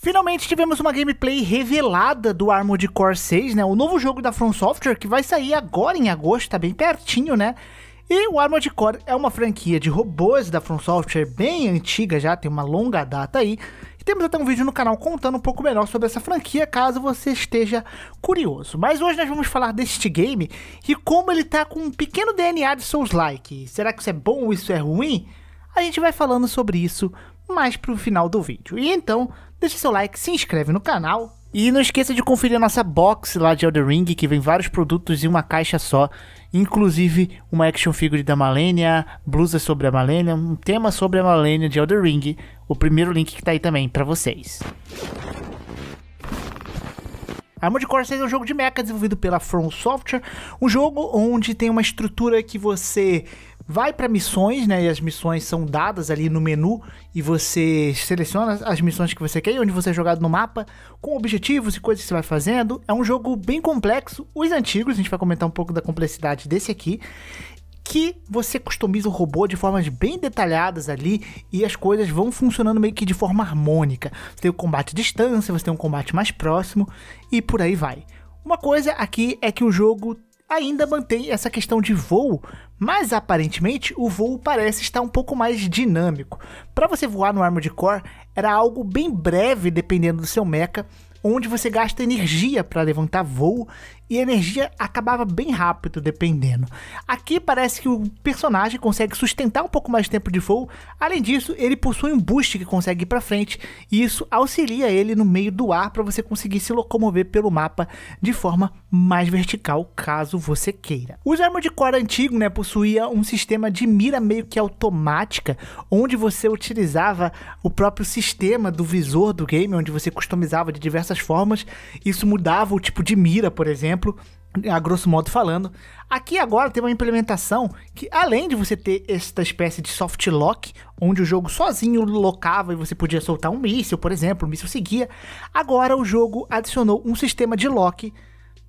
Finalmente tivemos uma gameplay revelada do Armored Core 6, né? O novo jogo da From Software que vai sair agora em agosto, tá bem pertinho, né? E o Armored Core é uma franquia de robôs da From Software bem antiga já, tem uma longa data aí. E temos até um vídeo no canal contando um pouco melhor sobre essa franquia, caso você esteja curioso. Mas hoje nós vamos falar deste game e como ele tá com um pequeno DNA de Souls-like. Será que isso é bom ou isso é ruim? A gente vai falando sobre isso mais pro final do vídeo. E então, deixa seu like, se inscreve no canal. E não esqueça de conferir a nossa box lá de Elder Ring, que vem vários produtos em uma caixa só, inclusive uma action figure da Malenia, blusa sobre a Malenia, um tema sobre a Malenia de Elder Ring. O primeiro link que tá aí também para vocês. Armored Core 6 é um jogo de mecha desenvolvido pela From Software, um jogo onde tem uma estrutura que você vai para missões, né? E as missões são dadas ali no menu e você seleciona as missões que você quer, onde você é jogado no mapa, com objetivos e coisas que você vai fazendo. É um jogo bem complexo, os antigos, a gente vai comentar um pouco da complexidade desse aqui que você customiza o robô de formas bem detalhadas ali e as coisas vão funcionando meio que de forma harmônica. Você tem o combate à distância, você tem um combate mais próximo e por aí vai. Uma coisa aqui é que o jogo ainda mantém essa questão de voo, mas aparentemente o voo parece estar um pouco mais dinâmico. Para você voar no Armored Core era algo bem breve, dependendo do seu mecha, onde você gasta energia para levantar voo e a energia acabava bem rápido, dependendo. Aqui parece que o personagem consegue sustentar um pouco mais de tempo de voo. Além disso, ele possui um boost que consegue ir para frente e isso auxilia ele no meio do ar para você conseguir se locomover pelo mapa de forma mais vertical, caso você queira. O Armored Core antigo, né, possuía um sistema de mira meio que automática, onde você utilizava o próprio sistema do visor do game, onde você customizava de diversas diversas formas. Isso mudava o tipo de mira, por exemplo, a grosso modo falando. Aqui agora tem uma implementação que, além de você ter esta espécie de soft lock, onde o jogo sozinho locava e você podia soltar um míssil, por exemplo, o míssil seguia, agora o jogo adicionou um sistema de lock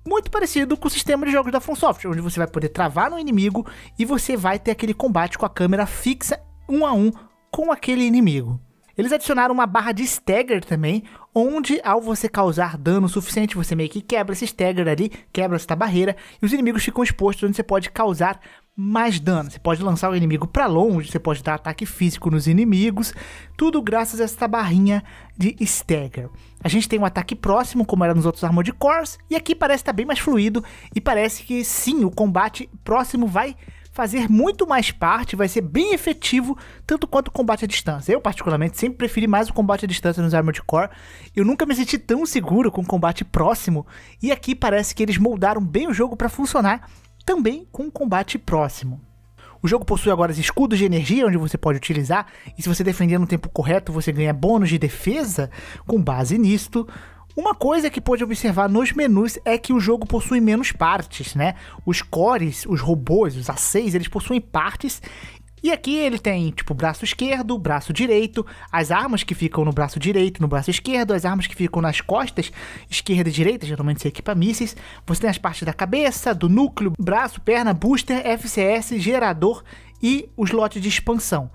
muito parecido com o sistema de jogos da Funsoft, onde você vai poder travar no inimigo e você vai ter aquele combate com a câmera fixa um a um com aquele inimigo. Eles adicionaram uma barra de stagger também, onde ao você causar dano suficiente, você meio que quebra esse stagger ali, quebra essa barreira, e os inimigos ficam expostos, onde você pode causar mais dano. Você pode lançar o inimigo para longe, você pode dar ataque físico nos inimigos, tudo graças a essa barrinha de stagger. A gente tem um ataque próximo, como era nos outros Armored Cores, e aqui parece estar tá bem mais fluido, e parece que sim, o combate próximo vai fazer muito mais parte, vai ser bem efetivo, tanto quanto o combate à distância. Eu, particularmente, sempre preferi mais o combate à distância nos Armored Core. Eu nunca me senti tão seguro com o combate próximo, e aqui parece que eles moldaram bem o jogo para funcionar também com o combate próximo. O jogo possui agora escudos de energia, onde você pode utilizar, e se você defender no tempo correto, você ganha bônus de defesa. Com base nisto, uma coisa que pode observar nos menus é que o jogo possui menos partes, né? Os cores, os robôs, os A6, eles possuem partes e aqui ele tem, tipo, braço esquerdo, braço direito, as armas que ficam no braço direito, no braço esquerdo, as armas que ficam nas costas, esquerda e direita, geralmente se equipa mísseis. Você tem as partes da cabeça, do núcleo, braço, perna, booster, FCS, gerador e os lotes de expansão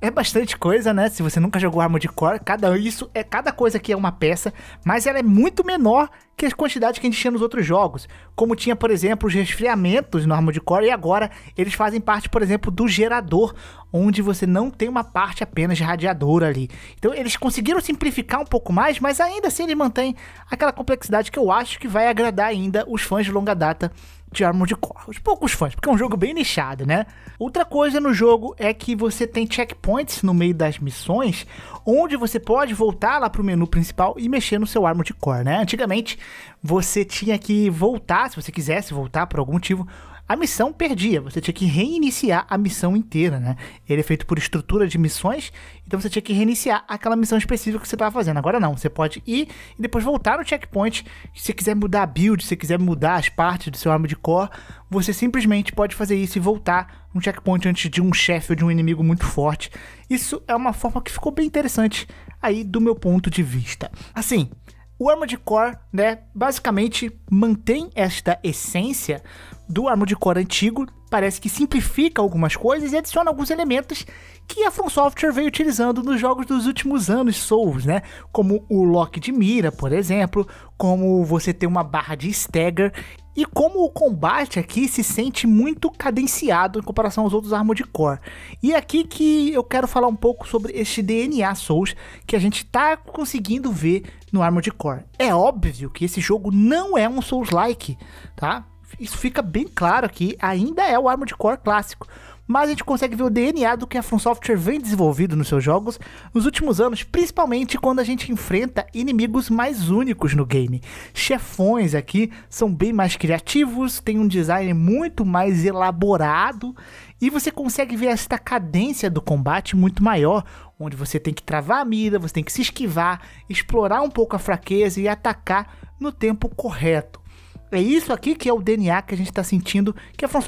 é bastante coisa, né? Se você nunca jogou Armored Core, cada isso é cada coisa que é uma peça, mas ela é muito menor que a quantidade que a gente tinha nos outros jogos. Como tinha, por exemplo, os resfriamentos no Armored Core e agora eles fazem parte, por exemplo, do gerador, onde você não tem uma parte apenas de radiador ali. Então eles conseguiram simplificar um pouco mais, mas ainda assim ele mantém aquela complexidade que eu acho que vai agradar ainda os fãs de longa data de Armored Core. Poucos fãs, porque é um jogo bem nichado, né? Outra coisa no jogo é que você tem checkpoints no meio das missões, onde você pode voltar lá pro menu principal e mexer no seu Armored Core, né? Antigamente, você tinha que voltar, se você quisesse voltar por algum motivo, a missão perdia, você tinha que reiniciar a missão inteira, né? Ele é feito por estrutura de missões, então você tinha que reiniciar aquela missão específica que você estava fazendo. Agora não, você pode ir e depois voltar no checkpoint. Se você quiser mudar a build, se você quiser mudar as partes do seu arma de core, você simplesmente pode fazer isso e voltar no checkpoint antes de um chefe ou de um inimigo muito forte. Isso é uma forma que ficou bem interessante aí do meu ponto de vista. Assim, o Armored Core, né, basicamente mantém esta essência do Armored Core antigo, parece que simplifica algumas coisas e adiciona alguns elementos que a From Software veio utilizando nos jogos dos últimos anos Souls, né? Como o lock de mira, por exemplo, como você ter uma barra de stagger e como o combate aqui se sente muito cadenciado em comparação aos outros Armored Core. E é aqui que eu quero falar um pouco sobre este DNA Souls que a gente tá conseguindo ver no Armored Core. É óbvio que esse jogo não é um Souls-like, tá? Isso fica bem claro aqui, ainda é o Armored Core clássico mas a gente consegue ver o DNA do que a From Software vem desenvolvido nos seus jogos nos últimos anos, principalmente quando a gente enfrenta inimigos mais únicos no game. Chefões aqui são bem mais criativos, têm um design muito mais elaborado e você consegue ver esta cadência do combate muito maior, onde você tem que travar a mira, você tem que se esquivar, explorar um pouco a fraqueza e atacar no tempo correto. É isso aqui que é o DNA que a gente está sentindo que a From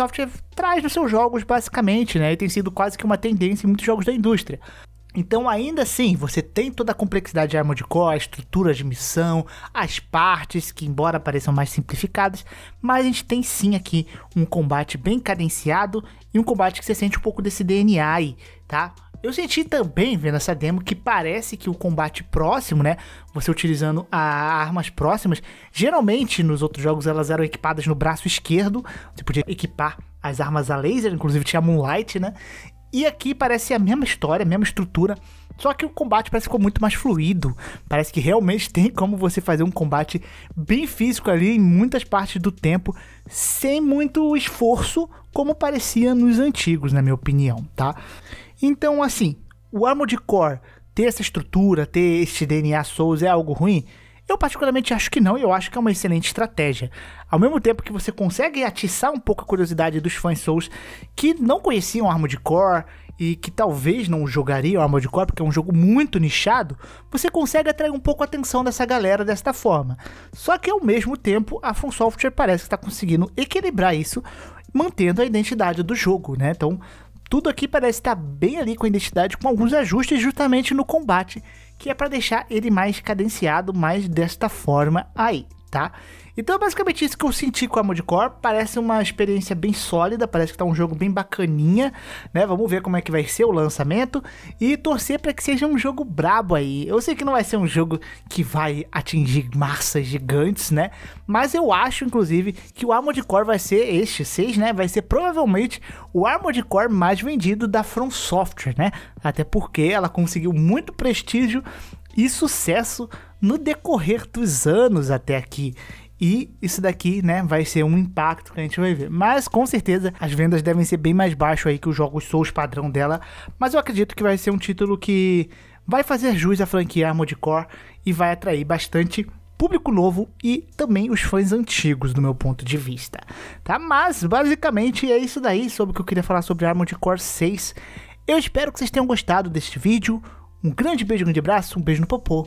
traz nos seus jogos, basicamente, né? E tem sido quase que uma tendência em muitos jogos da indústria. Então, ainda assim, você tem toda a complexidade de Armored Core, a estrutura de missão, as partes, que embora pareçam mais simplificadas, mas a gente tem sim aqui um combate bem cadenciado e um combate que você sente um pouco desse DNA aí, tá? Eu senti também, vendo essa demo, que parece que o combate próximo, né? Você utilizando armas próximas, geralmente nos outros jogos elas eram equipadas no braço esquerdo. Você podia equipar as armas a laser, inclusive tinha Moonlight, né? E aqui parece a mesma história, a mesma estrutura, só que o combate parece que ficou muito mais fluido. Parece que realmente tem como você fazer um combate bem físico ali em muitas partes do tempo, sem muito esforço, como parecia nos antigos, na minha opinião, tá? Então, assim, o Armored Core ter essa estrutura, ter esse DNA Souls é algo ruim? Eu particularmente acho que não, e eu acho que é uma excelente estratégia. Ao mesmo tempo que você consegue atiçar um pouco a curiosidade dos fãs Souls que não conheciam Armored Core e que talvez não jogariam Armored Core, porque é um jogo muito nichado, você consegue atrair um pouco a atenção dessa galera desta forma. Só que ao mesmo tempo, a From Software parece que está conseguindo equilibrar isso mantendo a identidade do jogo, né? Então, tudo aqui parece estar tá bem ali com a identidade, com alguns ajustes justamente no combate, que é para deixar ele mais cadenciado, mais desta forma aí tá? Então é basicamente isso que eu senti com a Core. Parece uma experiência bem sólida, parece que tá um jogo bem bacaninha, né? Vamos ver como é que vai ser o lançamento e torcer para que seja um jogo brabo aí. Eu sei que não vai ser um jogo que vai atingir massas gigantes, né? Mas eu acho, inclusive, que o Armored Core vai ser este 6, né? Vai ser provavelmente o Armored Core mais vendido da From Software, né? Até porque ela conseguiu muito prestígio e sucesso no decorrer dos anos até aqui. E isso daqui, né, vai ser um impacto que a gente vai ver. Mas com certeza as vendas devem ser bem mais baixo aí que os jogos Souls padrão dela, mas eu acredito que vai ser um título que vai fazer jus à franquia Armored Core e vai atrair bastante público novo e também os fãs antigos do meu ponto de vista, tá? Mas basicamente é isso daí sobre o que eu queria falar sobre Armored Core 6. Eu espero que vocês tenham gostado deste vídeo. Um grande beijo, um grande abraço, um beijo no popô